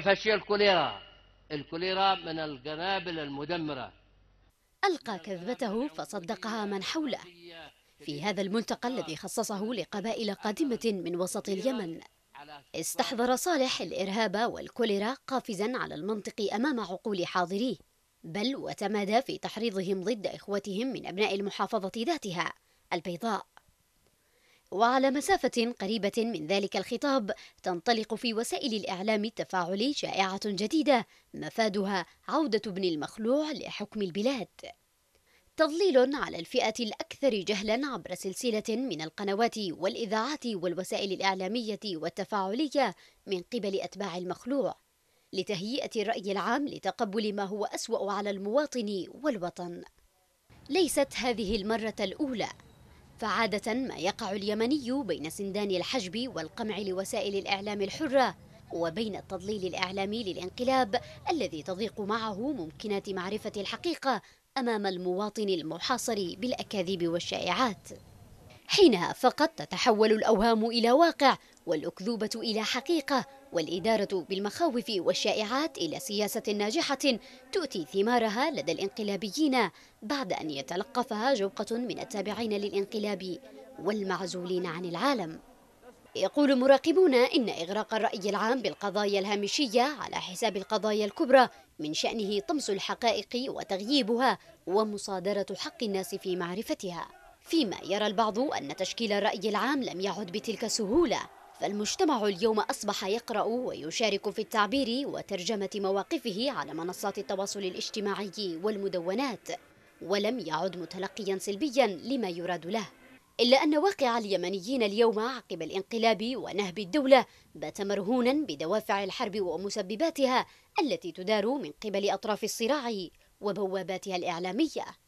فشي الكوليرا الكوليرا من القنابل المدمرة ألقى كذبته فصدقها من حوله في هذا الملتقى الذي خصصه لقبائل قادمة من وسط اليمن استحضر صالح الإرهاب والكوليرا قافزا على المنطق أمام عقول حاضريه بل وتمادى في تحريضهم ضد إخوتهم من أبناء المحافظة ذاتها البيضاء وعلى مسافة قريبة من ذلك الخطاب تنطلق في وسائل الإعلام التفاعلي شائعة جديدة مفادها عودة ابن المخلوع لحكم البلاد تضليل على الفئة الأكثر جهلا عبر سلسلة من القنوات والإذاعات والوسائل الإعلامية والتفاعلية من قبل أتباع المخلوع لتهيئة الرأي العام لتقبل ما هو أسوأ على المواطن والوطن ليست هذه المرة الأولى فعادة ما يقع اليمني بين سندان الحجب والقمع لوسائل الإعلام الحرة وبين التضليل الإعلامي للانقلاب الذي تضيق معه ممكنات معرفة الحقيقة أمام المواطن المحاصر بالأكاذيب والشائعات حينها فقط تتحول الأوهام إلى واقع والأكذوبة إلى حقيقة والإدارة بالمخاوف والشائعات إلى سياسة ناجحة تؤتي ثمارها لدى الانقلابيين بعد أن يتلقفها جوقة من التابعين للانقلاب والمعزولين عن العالم يقول مراقبون إن إغراق الرأي العام بالقضايا الهامشية على حساب القضايا الكبرى من شأنه طمس الحقائق وتغييبها ومصادرة حق الناس في معرفتها فيما يرى البعض أن تشكيل الرأي العام لم يعد بتلك السهولة فالمجتمع اليوم أصبح يقرأ ويشارك في التعبير وترجمة مواقفه على منصات التواصل الاجتماعي والمدونات ولم يعد متلقيا سلبيا لما يراد له إلا أن واقع اليمنيين اليوم عقب الانقلاب ونهب الدولة بات مرهونا بدوافع الحرب ومسبباتها التي تدار من قبل أطراف الصراع وبواباتها الإعلامية